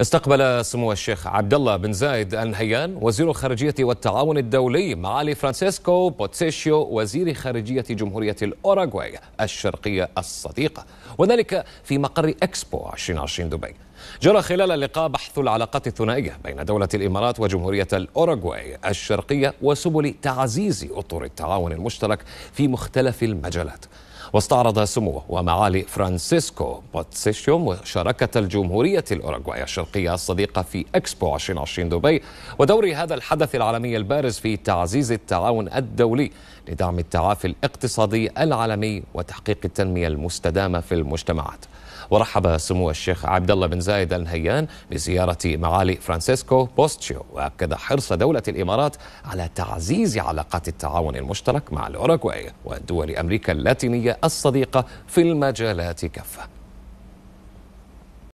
استقبل سمو الشيخ عبد الله بن زايد ال نهيان وزير الخارجية والتعاون الدولي معالي فرانسيسكو بوتسيشيو وزير خارجية جمهورية الأوراغواي الشرقية الصديقة وذلك في مقر إكسبو 2020 دبي جرى خلال اللقاء بحث العلاقات الثنائية بين دولة الإمارات وجمهورية الأوروغواي الشرقية وسبل تعزيز أطر التعاون المشترك في مختلف المجالات واستعرض سموه ومعالي فرانسيسكو باتسيشيوم مشاركة الجمهورية الأوروغواية الشرقية الصديقة في إكسبو 2020 دبي ودور هذا الحدث العالمي البارز في تعزيز التعاون الدولي لدعم التعافي الاقتصادي العالمي وتحقيق التنمية المستدامة في المجتمعات ورحب سمو الشيخ عبد الله بن زايد النهيان بزيارة معالي فرانسيسكو بوستشيو وأكد حرص دولة الإمارات على تعزيز علاقات التعاون المشترك مع الأوروغواي ودول أمريكا اللاتينية الصديقة في المجالات كافة